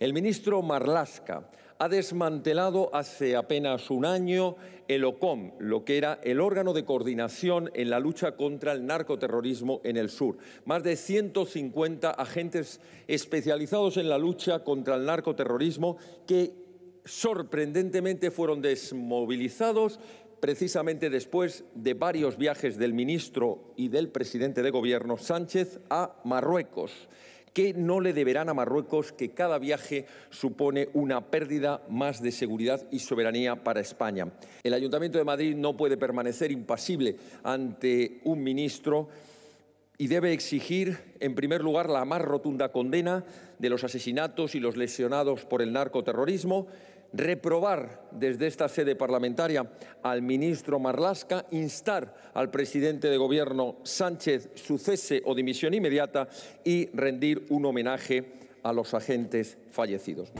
El ministro Marlasca ha desmantelado hace apenas un año el OCOM, lo que era el órgano de coordinación en la lucha contra el narcoterrorismo en el sur. Más de 150 agentes especializados en la lucha contra el narcoterrorismo que sorprendentemente fueron desmovilizados precisamente después de varios viajes del ministro y del presidente de gobierno Sánchez a Marruecos que no le deberán a Marruecos que cada viaje supone una pérdida más de seguridad y soberanía para España. El Ayuntamiento de Madrid no puede permanecer impasible ante un ministro y debe exigir, en primer lugar, la más rotunda condena de los asesinatos y los lesionados por el narcoterrorismo, reprobar desde esta sede parlamentaria al ministro Marlasca, instar al presidente de gobierno Sánchez su cese o dimisión inmediata y rendir un homenaje a los agentes fallecidos.